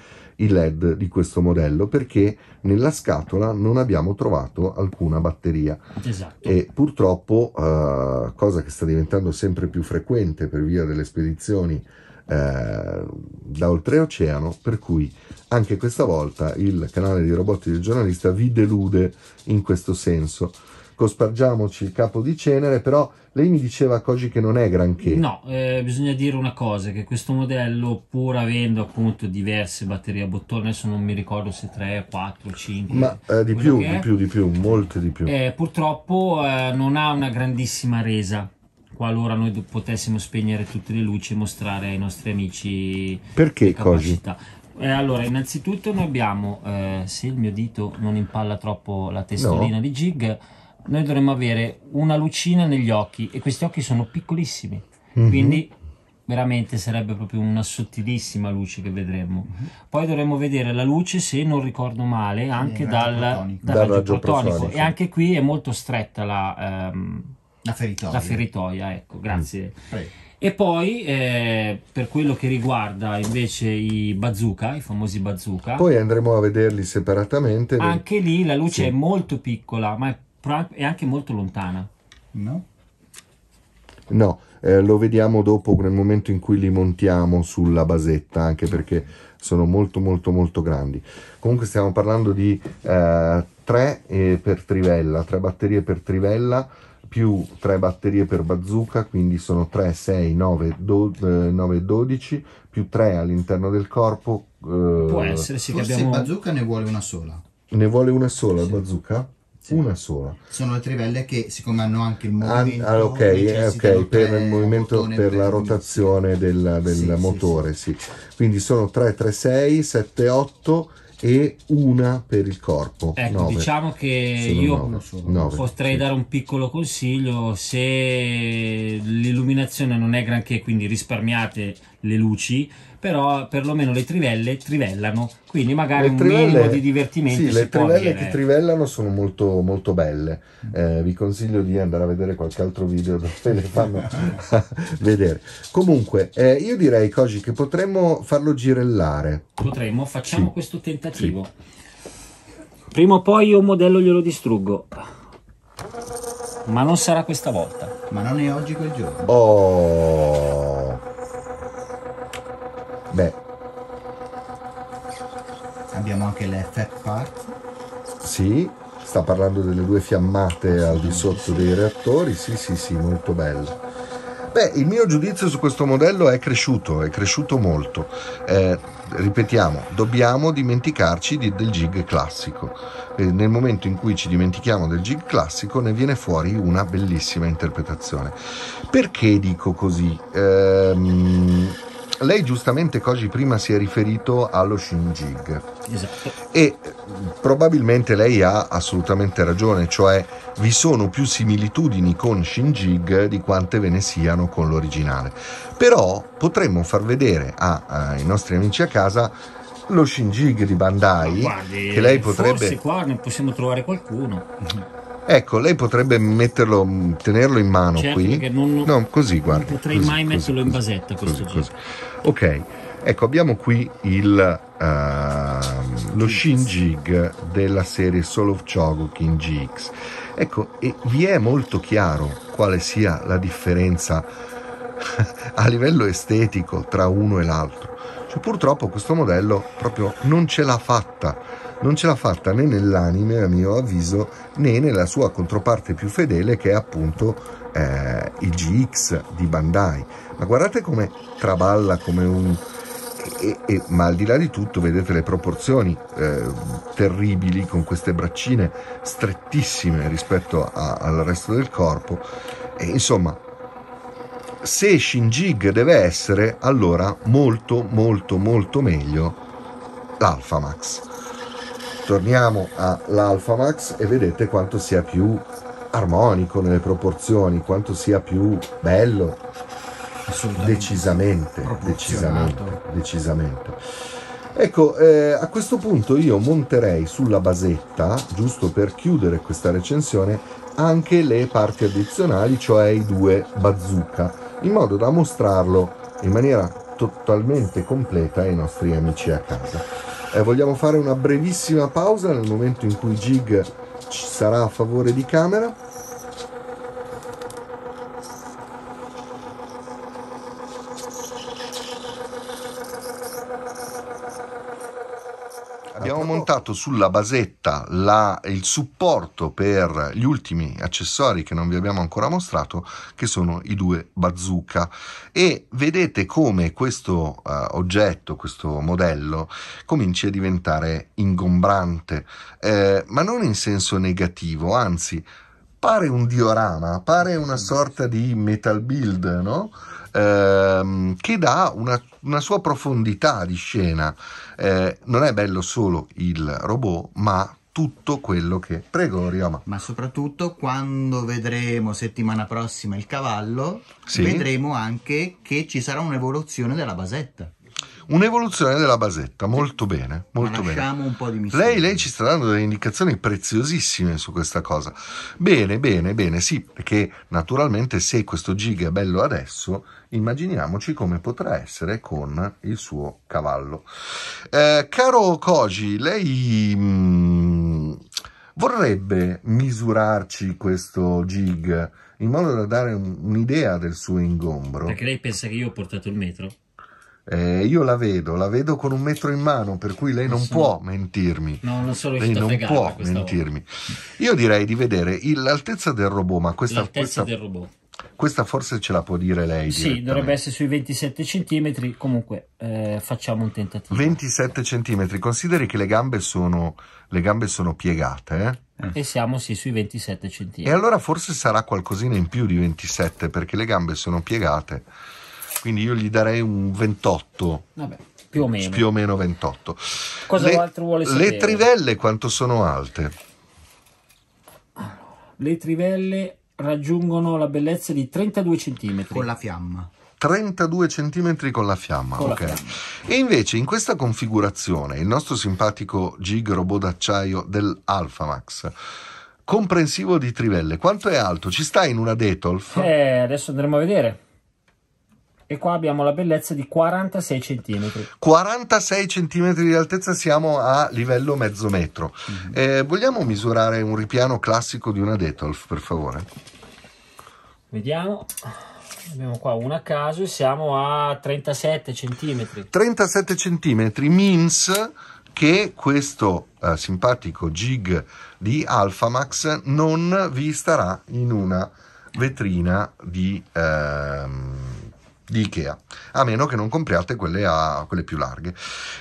i led di questo modello perché nella scatola non abbiamo trovato alcuna batteria esatto. e purtroppo eh, cosa che sta diventando sempre più frequente per via delle spedizioni eh, da oltreoceano, per cui anche questa volta il canale di Robotti del giornalista vi delude in questo senso cospargiamoci il capo di cenere, però lei mi diceva Koji che non è granché. No, eh, bisogna dire una cosa, che questo modello pur avendo appunto diverse batterie a bottone, adesso non mi ricordo se 3, 4, 5... Ma eh, di più, di è, più, di più, molte di più. Eh, purtroppo eh, non ha una grandissima resa qualora noi potessimo spegnere tutte le luci e mostrare ai nostri amici Perché, le capacità. Eh, allora, innanzitutto noi abbiamo, eh, se il mio dito non impalla troppo la testolina no. di Jig, noi dovremmo avere una lucina negli occhi e questi occhi sono piccolissimi, mm-hmm. quindi veramente sarebbe proprio una sottilissima luce che vedremmo. Mm-hmm. Poi dovremmo vedere la luce, se non ricordo male, anche dal, dal, dal, raggio, raggio protonico. E anche qui è molto stretta la, ehm, la, feritoia. la feritoia. ecco, grazie. Mm. E poi eh, per quello che riguarda invece i bazooka, i famosi bazooka. Poi andremo a vederli separatamente. Anche lì la luce sì. è molto piccola, ma è però è anche molto lontana. No? No, eh, lo vediamo dopo nel momento in cui li montiamo sulla basetta, anche perché sono molto molto molto grandi. Comunque stiamo parlando di eh, 3 eh, per trivella, tre batterie per trivella più tre batterie per bazooka, quindi sono 3, 6, 9, 12, 9 12 più tre all'interno del corpo. Eh, Può essere, sì, forse abbiamo... bazooka ne vuole una sola. Ne vuole una sola, sì. bazooka? Sì. Una sola. Sono le trivelle che siccome hanno anche il movimento... Ah, ok, eh, okay. per il movimento, per, per la rotazione del, del sì, motore, sì, sì, Quindi sono 3, 3, 6, 7, 8 e una per il corpo. Ecco, nove. diciamo che sono io nove. Nove, potrei dare un piccolo consiglio, se l'illuminazione non è granché, quindi risparmiate le luci, però perlomeno le trivelle trivellano, quindi magari le trivelle, un minimo di divertimento. Sì, le trivelle che trivellano sono molto, molto belle. Mm. Eh, vi consiglio di andare a vedere qualche altro video dove *laughs* le fanno *laughs* vedere. Comunque, eh, io direi, Koji, che potremmo farlo girellare. Potremmo, facciamo sì. questo tentativo. Sì. Prima o poi io un modello glielo distruggo. Ma non sarà questa volta. Ma non è oggi quel giorno. Oh! abbiamo anche l'effect part. Sì, sta parlando delle due fiammate ah, al di sotto dei reattori, sì sì sì, molto bello. Beh, il mio giudizio su questo modello è cresciuto, è cresciuto molto. Eh, ripetiamo, dobbiamo dimenticarci di, del gig classico. Eh, nel momento in cui ci dimentichiamo del gig classico ne viene fuori una bellissima interpretazione. Perché dico così? Eh, lei giustamente Koji prima si è riferito allo Shin Jig. Esatto. E eh, probabilmente lei ha assolutamente ragione, cioè vi sono più similitudini con Shinjig di quante ve ne siano con l'originale. Però potremmo far vedere a, ai eh, nostri amici a casa lo Shinjig di Bandai guardi, che lei potrebbe... Forse qua ne possiamo trovare qualcuno. Ecco, lei potrebbe metterlo, mm, tenerlo in mano certo, qui. Non, no, così, guardi. Non potrei così, mai così, metterlo così, in basetta questo così. Ok. Ecco, abbiamo qui il, uh, lo Shinjig della serie Soul of Chogokin GX. Ecco, e vi è molto chiaro quale sia la differenza *laughs* a livello estetico tra uno e l'altro. Cioè, purtroppo questo modello proprio non ce l'ha fatta, non ce l'ha fatta né nell'anime, a mio avviso, né nella sua controparte più fedele che è appunto eh, il GX di Bandai. Ma guardate come traballa come un e, e, ma al di là di tutto vedete le proporzioni eh, terribili con queste braccine strettissime rispetto a, al resto del corpo e insomma se Shinjig deve essere allora molto molto molto meglio l'Alphamax torniamo all'Alphamax e vedete quanto sia più armonico nelle proporzioni quanto sia più bello decisamente, decisamente, decisamente. Ecco, eh, a questo punto io monterei sulla basetta, giusto per chiudere questa recensione, anche le parti addizionali, cioè i due bazooka, in modo da mostrarlo in maniera totalmente completa ai nostri amici a casa. Eh, vogliamo fare una brevissima pausa nel momento in cui Jig sarà a favore di camera abbiamo certo. montato sulla basetta la, il supporto per gli ultimi accessori che non vi abbiamo ancora mostrato, che sono i due bazooka. E vedete come questo uh, oggetto, questo modello, comincia a diventare ingombrante, eh, ma non in senso negativo, anzi pare un diorama, pare una sorta di metal build, no? ehm, che dà una, una, sua profondità di scena. Eh, non è bello solo il robot, ma tutto quello che prego Rioma. Ma soprattutto quando vedremo settimana prossima il cavallo, sì. vedremo anche che ci sarà un'evoluzione della basetta. Un'evoluzione della basetta, molto bene, molto bene. un po' di Lei, lei, ci sta dando delle indicazioni preziosissime su questa cosa. Bene, bene, bene, sì, perché naturalmente se questo gig è bello adesso, immaginiamoci come potrà essere con il suo cavallo. Eh, caro Koji, lei... Mh, mm, vorrebbe misurarci questo gig in modo da dare un'idea del suo ingombro. Perché lei pensa che io ho portato il metro? Eh, io la vedo, la vedo con un metro in mano, per cui lei non, non so. può mentirmi. No, non sono lei non può mentirmi. Volta. Io direi di vedere il, l'altezza del robot, ma questa, questa, del robot. questa forse ce la può dire lei. Sì, dovrebbe essere sui 27 cm, comunque eh, facciamo un tentativo. 27 cm, consideri che le gambe sono, le gambe sono piegate. Eh? E siamo sì, sui 27 cm. E allora forse sarà qualcosina in più di 27 perché le gambe sono piegate quindi io gli darei un 28. Vabbè, più o meno. Più o meno 28. Cosa le, altro vuole sapere? Le trivelle quanto sono alte? le trivelle raggiungono la bellezza di 32 cm. Con la fiamma. 32 cm con la fiamma. Con okay. la fiamma. E invece in questa configurazione il nostro simpatico gig robot d'acciaio dell'Alfamax comprensivo di trivelle, quanto è alto? Ci sta in una Detolf? Eh, adesso andremo a vedere. E qua abbiamo la bellezza di 46 cm. 46 cm di altezza siamo a livello mezzo metro. Mm -hmm. eh, vogliamo misurare un ripiano classico di una Detolf, per favore? Vediamo. Abbiamo qua una a caso e siamo a 37 cm. 37 cm, means che questo eh, simpatico jig di Alphamax non vi starà in una vetrina di... Ehm, di Ikea, a meno che non compriate quelle, a, quelle più larghe.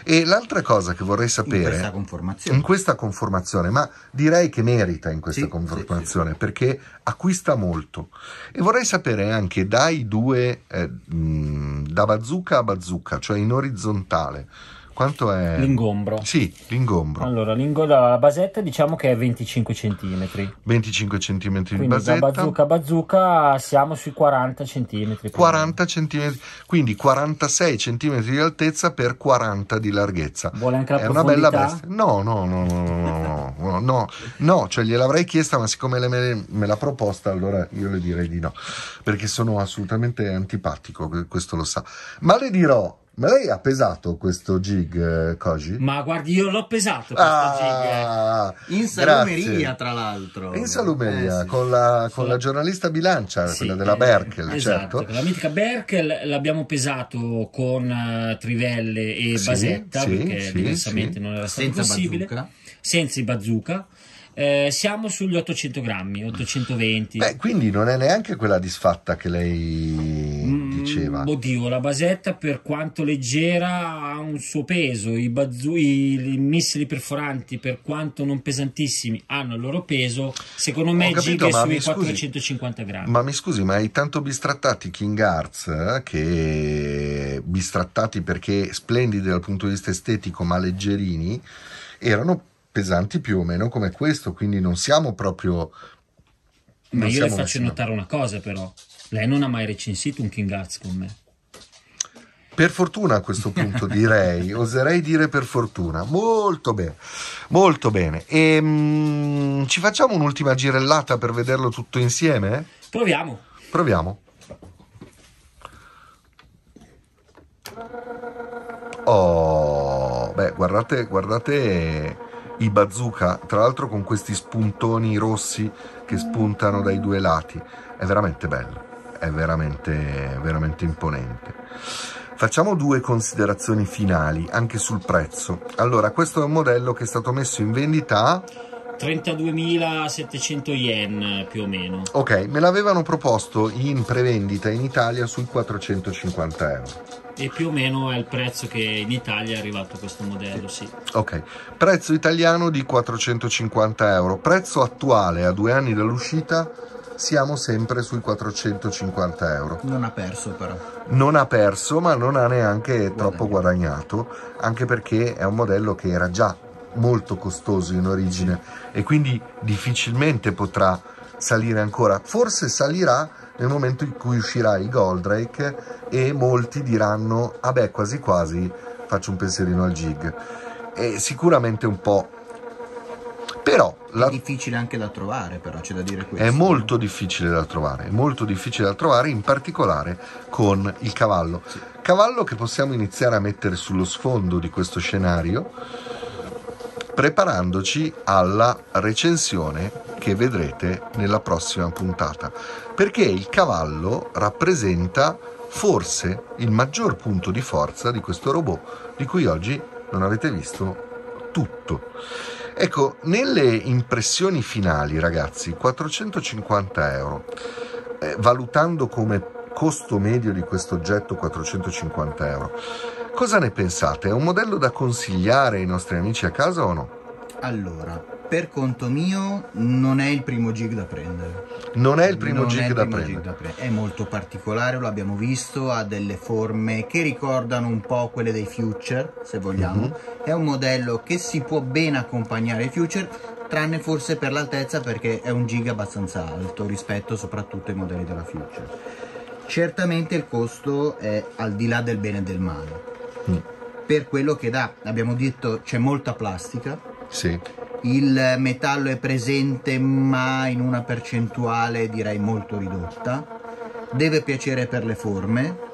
E l'altra cosa che vorrei sapere... In questa conformazione. In questa conformazione, ma direi che merita in questa sì, conformazione, sì, sì. perché acquista molto. E vorrei sapere anche dai due, eh, da bazooka a bazooka, cioè in orizzontale, quanto è? L'ingombro. Sì, l'ingombro. Allora, l'ingombro, la basetta diciamo che è 25 cm. 25 cm di basetta. Da bazooka bazooka siamo sui 40 cm. 40 cm, quindi 46 cm di altezza per 40 di larghezza. Vuole anche la È una bella bestia. No, no, no, no, no, no, no, cioè gliel'avrei chiesta, ma siccome me, me l'ha proposta, allora io le direi di no, perché sono assolutamente antipatico, questo lo sa. Ma le dirò ma lei ha pesato questo gig, eh, Koji? Ma guardi, io l'ho pesato questo ah, gig. In salumeria, grazie. tra l'altro. In salumeria, eh, sì. con, la, con sì. la, giornalista bilancia, sì, quella della Berkel, esatto. certo. La mitica Berkel l'abbiamo pesato con uh, Trivelle e Basetta, perché diversamente non era stato senza possibile. Bazooka. Senza i bazooka. Eh, siamo sugli 800 grammi, 820. Beh, quindi non è neanche quella disfatta che lei diceva? Mm, oddio, la basetta per quanto leggera ha un suo peso, i, bazzu- i, i missili perforanti per quanto non pesantissimi hanno il loro peso, secondo me Ho capito, giga sui scusi, 450 grammi. Ma mi scusi, ma i tanto bistrattati King Arts, eh, che bistrattati perché splendidi dal punto di vista estetico ma leggerini, erano pesanti più o meno come questo, quindi non siamo proprio... Ma io le faccio notare una cosa però, lei non ha mai recensito un King Arts con me. Per fortuna a questo punto direi, *laughs* oserei dire per fortuna, molto bene, molto bene. E, mm, ci facciamo un'ultima girellata per vederlo tutto insieme? Proviamo. Proviamo. Oh, beh, guardate, guardate i bazooka, tra l'altro con questi spuntoni rossi che spuntano dai due lati, è veramente bello è veramente, veramente imponente. Facciamo due considerazioni finali anche sul prezzo. Allora, questo è un modello che è stato messo in vendita a 32.700 yen più o meno. Ok, me l'avevano proposto in prevendita in Italia sui 450 euro. E più o meno è il prezzo che in Italia è arrivato questo modello, sì. Ok, prezzo italiano di 450 euro, prezzo attuale a due anni dall'uscita siamo sempre sui 450 euro. Non ha perso però. Non ha perso, ma non ha neanche Guadagno. troppo guadagnato, anche perché è un modello che era già molto costoso in origine e quindi difficilmente potrà salire ancora. Forse salirà nel momento in cui uscirà il Goldrake e molti diranno, vabbè ah quasi quasi faccio un pensierino al jig. E sicuramente un po' Però la... È difficile anche da trovare, però c'è da dire questo. È molto difficile da trovare, è molto difficile da trovare, in particolare con il cavallo. Sì. Cavallo che possiamo iniziare a mettere sullo sfondo di questo scenario preparandoci alla recensione che vedrete nella prossima puntata, perché il cavallo rappresenta forse il maggior punto di forza di questo robot di cui oggi non avete visto tutto. Ecco, nelle impressioni finali, ragazzi, 450 euro, eh, valutando come costo medio di questo oggetto 450 euro, cosa ne pensate? È un modello da consigliare ai nostri amici a casa o no? Allora, per conto mio non è il primo gig da prendere. Non è il primo, gig, è il primo da prendere. gig da prendere. È molto particolare, lo abbiamo visto, ha delle forme che ricordano un po' quelle dei Future, se vogliamo. Mm-hmm. È un modello che si può ben accompagnare ai Future, tranne forse per l'altezza perché è un gig abbastanza alto rispetto soprattutto ai modelli della Future. Certamente il costo è al di là del bene e del male. Mm. Per quello che dà, abbiamo detto, c'è molta plastica. Sì il metallo è presente ma in una percentuale direi molto ridotta, deve piacere per le forme,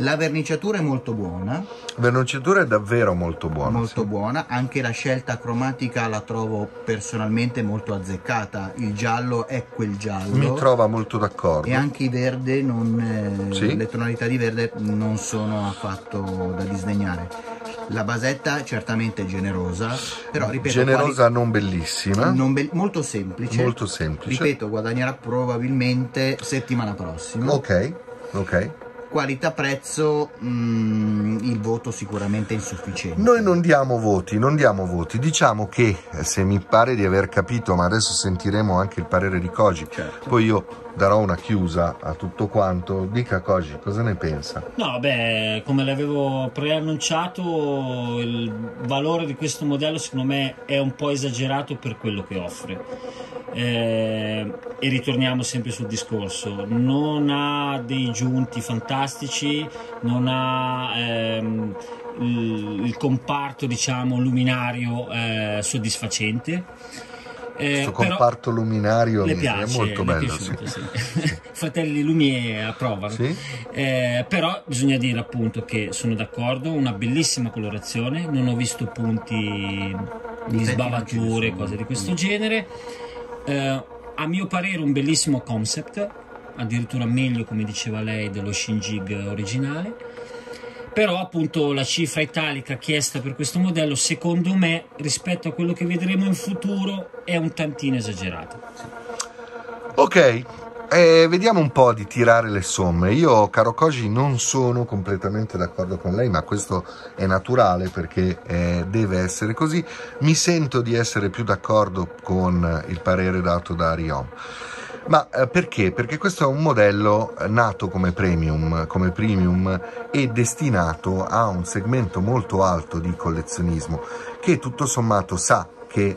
la verniciatura è molto buona. La verniciatura è davvero molto buona. Molto sì. buona, anche la scelta cromatica la trovo personalmente molto azzeccata. Il giallo è quel giallo. Mi trova molto d'accordo. E anche i verde, non, eh, sì. le tonalità di verde non sono affatto da disdegnare. La basetta certamente è generosa, però ripeto... Generosa quali... non bellissima. Non be... molto semplice. Molto semplice. Ripeto, guadagnerà probabilmente settimana prossima. Ok, ok qualità-prezzo mh, mm, il voto sicuramente è insufficiente. Noi non diamo voti, non diamo voti. Diciamo che, eh, se mi pare di aver capito, ma adesso sentiremo anche il parere di Koji, certo. poi io darò una chiusa a tutto quanto. Dica Koji, cosa ne pensa? No, beh, come l'avevo preannunciato, il valore di questo modello secondo me è un po' esagerato per quello che offre. Eh, e ritorniamo sempre sul discorso: non ha dei giunti fantastici, non ha. Ehm, il, comparto diciamo luminario eh, soddisfacente eh, questo comparto luminario mi piace, è molto bello. Piaciuto, sì. Sì. *laughs* *laughs* Fratelli Lumiere approvano. Sì? Eh, però bisogna dire appunto che sono d'accordo, una bellissima colorazione, non ho visto punti di sbavature, cose di questo genere. Eh, a mio parere un bellissimo concept, addirittura meglio come diceva lei dello Shinjig originale però appunto la cifra italica chiesta per questo modello secondo me rispetto a quello che vedremo in futuro è un tantino esagerata ok eh, vediamo un po' di tirare le somme. Io, caro Koji, non sono completamente d'accordo con lei, ma questo è naturale perché eh, deve essere così. Mi sento di essere più d'accordo con il parere dato da Riom. Ma eh, perché? Perché questo è un modello eh, nato come premium, come premium e destinato a un segmento molto alto di collezionismo che tutto sommato sa che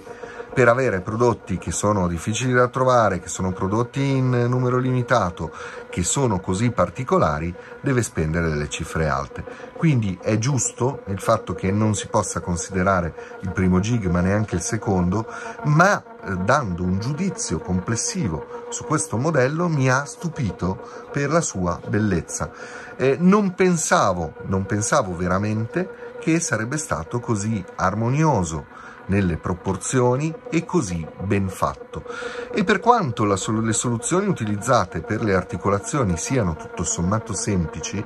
per avere prodotti che sono difficili da trovare, che sono prodotti in numero limitato, che sono così particolari, deve spendere delle cifre alte. Quindi è giusto il fatto che non si possa considerare il primo gig ma neanche il secondo, ma eh, dando un giudizio complessivo su questo modello mi ha stupito per la sua bellezza. Eh, non, pensavo, non pensavo veramente che sarebbe stato così armonioso nelle proporzioni e così ben fatto. E per quanto sol le soluzioni utilizzate per le articolazioni siano tutto sommato semplici,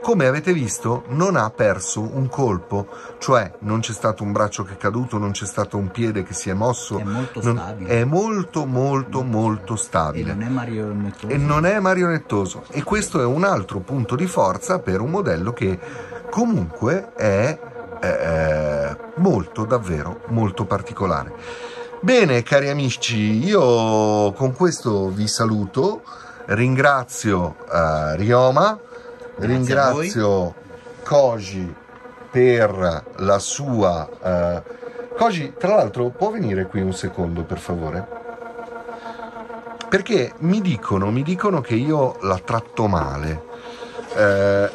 come avete visto non ha perso un colpo, cioè non c'è stato un braccio che è caduto, non c'è stato un piede che si è mosso, è molto non, stabile. È molto molto molto stabile. E non è marionettoso. E non è marionettoso. E questo è un altro punto di forza per un modello che comunque è eh, molto, davvero molto particolare. Bene, cari amici, io con questo vi saluto, ringrazio eh, Rioma, Grazie ringrazio Koji per la sua... Eh, Koji, tra l'altro, può venire qui un secondo, per favore? Perché mi dicono, mi dicono che io la tratto male. Eh,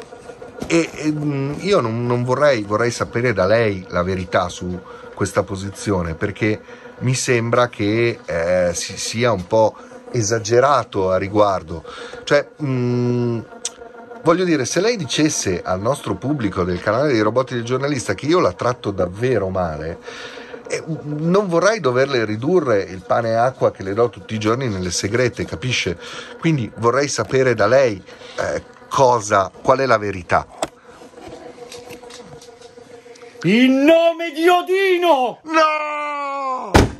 e, e mm, io non, non vorrei, vorrei sapere da lei la verità su questa posizione, perché mi sembra che eh, si sia un po' esagerato a riguardo. Cioè, mh, mm, voglio dire, se lei dicesse al nostro pubblico del canale dei robot del giornalista che io la tratto davvero male, eh, non vorrei doverle ridurre il pane e acqua che le do tutti i giorni nelle segrete, capisce? Quindi vorrei sapere da lei eh, cosa, qual è la verità. In nome di Odino! No!